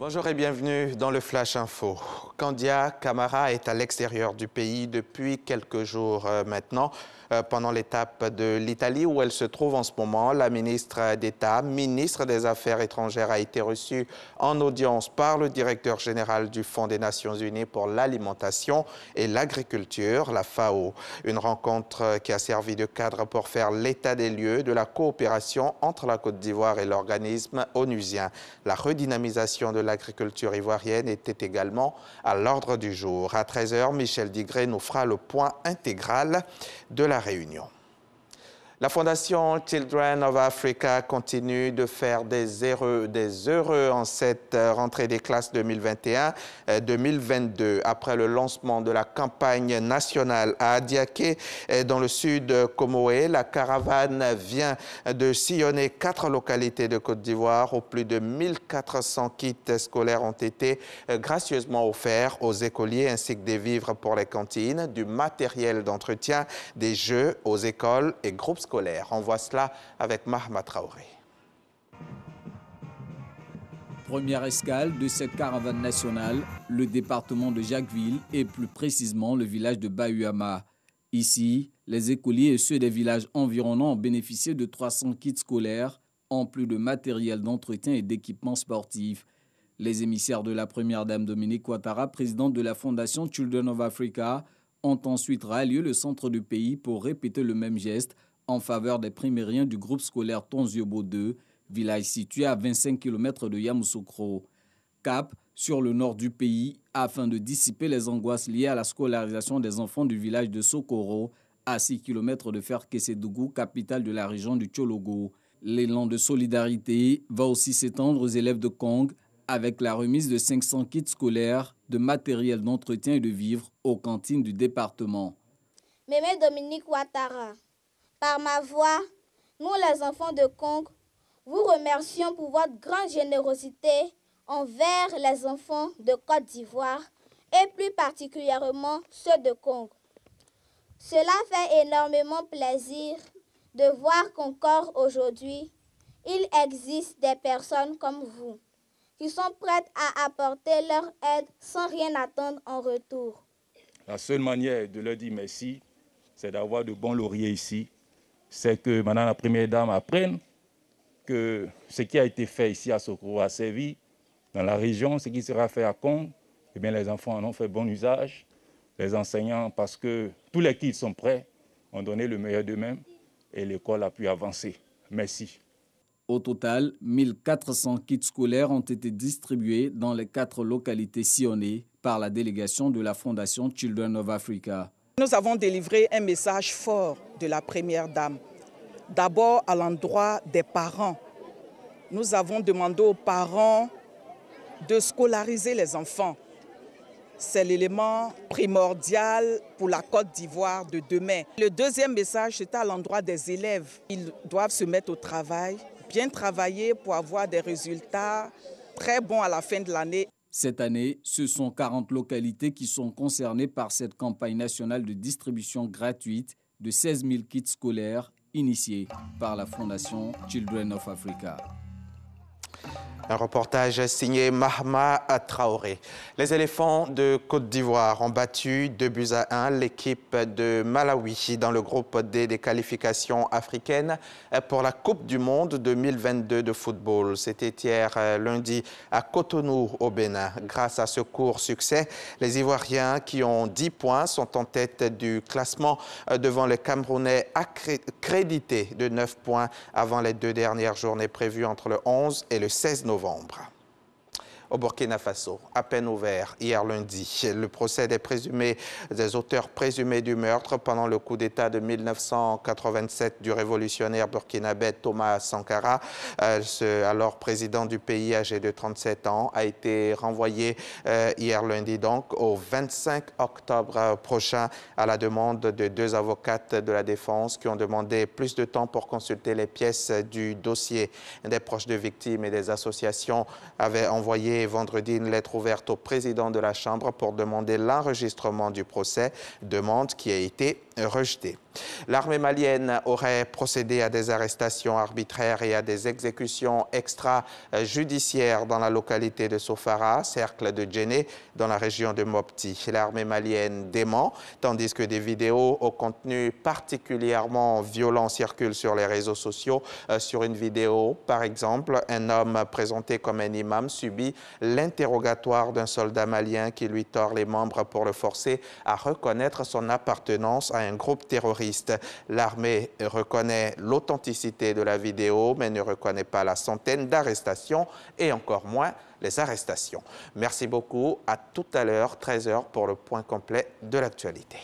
Bonjour et bienvenue dans le Flash Info. Candia Camara est à l'extérieur du pays depuis quelques jours euh, maintenant, euh, pendant l'étape de l'Italie où elle se trouve en ce moment. La ministre d'État, ministre des Affaires étrangères, a été reçue en audience par le directeur général du Fonds des Nations Unies pour l'alimentation et l'agriculture, la FAO. Une rencontre qui a servi de cadre pour faire l'état des lieux de la coopération entre la Côte d'Ivoire et l'organisme onusien. La redynamisation de la l'agriculture ivoirienne était également à l'ordre du jour. À 13h, Michel Digré nous fera le point intégral de la réunion. La Fondation Children of Africa continue de faire des heureux, des heureux en cette euh, rentrée des classes 2021-2022. Euh, Après le lancement de la campagne nationale à Adiaké, euh, dans le sud Komoé, la caravane vient de sillonner quatre localités de Côte d'Ivoire où plus de 1400 kits scolaires ont été gracieusement offerts aux écoliers ainsi que des vivres pour les cantines, du matériel d'entretien, des jeux aux écoles et groupes scolaires scolaire. On voit cela avec Mahma Traoré. Première escale de cette caravane nationale, le département de Jacquesville et plus précisément le village de Bahuama. Ici, les écoliers et ceux des villages environnants ont bénéficié de 300 kits scolaires, en plus de matériel d'entretien et d'équipements sportif. Les émissaires de la première dame Dominique Ouattara, présidente de la fondation Children of Africa, ont ensuite rallié le centre du pays pour répéter le même geste en faveur des primériens du groupe scolaire Tonziobo 2, village situé à 25 km de Yamoussoukro. Cap sur le nord du pays afin de dissiper les angoisses liées à la scolarisation des enfants du village de Sokoro, à 6 km de Ferkesedougou, capitale de la région du Tchologo. L'élan de solidarité va aussi s'étendre aux élèves de Kong avec la remise de 500 kits scolaires, de matériel d'entretien et de vivres aux cantines du département. Mémé Dominique Ouattara. Par ma voix, nous les enfants de Congo, vous remercions pour votre grande générosité envers les enfants de Côte d'Ivoire et plus particulièrement ceux de Congo. Cela fait énormément plaisir de voir qu'encore aujourd'hui, il existe des personnes comme vous qui sont prêtes à apporter leur aide sans rien attendre en retour. La seule manière de leur dire merci, c'est d'avoir de bons lauriers ici c'est que maintenant la Première Dame apprenne que ce qui a été fait ici à Socorro à Séville, dans la région, ce qui sera fait à Congo, eh bien, les enfants en ont fait bon usage, les enseignants, parce que tous les kits sont prêts, ont donné le meilleur d'eux-mêmes et l'école a pu avancer. Merci. Au total, 1400 kits scolaires ont été distribués dans les quatre localités sillonnées par la délégation de la Fondation Children of Africa. Nous avons délivré un message fort de la Première Dame, d'abord à l'endroit des parents. Nous avons demandé aux parents de scolariser les enfants. C'est l'élément primordial pour la Côte d'Ivoire de demain. Le deuxième message, c'est à l'endroit des élèves. Ils doivent se mettre au travail, bien travailler pour avoir des résultats très bons à la fin de l'année. Cette année, ce sont 40 localités qui sont concernées par cette campagne nationale de distribution gratuite de 16 000 kits scolaires initiée par la Fondation Children of Africa. Un reportage signé Mahma Traoré. Les éléphants de Côte d'Ivoire ont battu 2 buts à 1 l'équipe de Malawi dans le groupe D des qualifications africaines pour la Coupe du Monde 2022 de football. C'était hier euh, lundi à Cotonou au Bénin. Grâce à ce court succès, les Ivoiriens qui ont 10 points sont en tête du classement euh, devant les Camerounais accrédités de 9 points avant les deux dernières journées prévues entre le 11 et le 16 novembre novembre au Burkina Faso, à peine ouvert hier lundi. Le procès des présumés, des auteurs présumés du meurtre pendant le coup d'État de 1987 du révolutionnaire burkinabé Thomas Sankara, euh, alors président du pays âgé de 37 ans, a été renvoyé euh, hier lundi donc au 25 octobre prochain à la demande de deux avocates de la défense qui ont demandé plus de temps pour consulter les pièces du dossier. Des proches de victimes et des associations avaient envoyé et vendredi une lettre ouverte au président de la Chambre pour demander l'enregistrement du procès, demande qui a été rejetée. L'armée malienne aurait procédé à des arrestations arbitraires et à des exécutions extrajudiciaires dans la localité de Sofara, cercle de Djenné, dans la région de Mopti. L'armée malienne dément, tandis que des vidéos au contenu particulièrement violent circulent sur les réseaux sociaux. Euh, sur une vidéo, par exemple, un homme présenté comme un imam subit l'interrogatoire d'un soldat malien qui lui tord les membres pour le forcer à reconnaître son appartenance à un groupe terroriste. L'armée reconnaît l'authenticité de la vidéo, mais ne reconnaît pas la centaine d'arrestations et encore moins les arrestations. Merci beaucoup. À tout à l'heure, 13h, pour le point complet de l'actualité.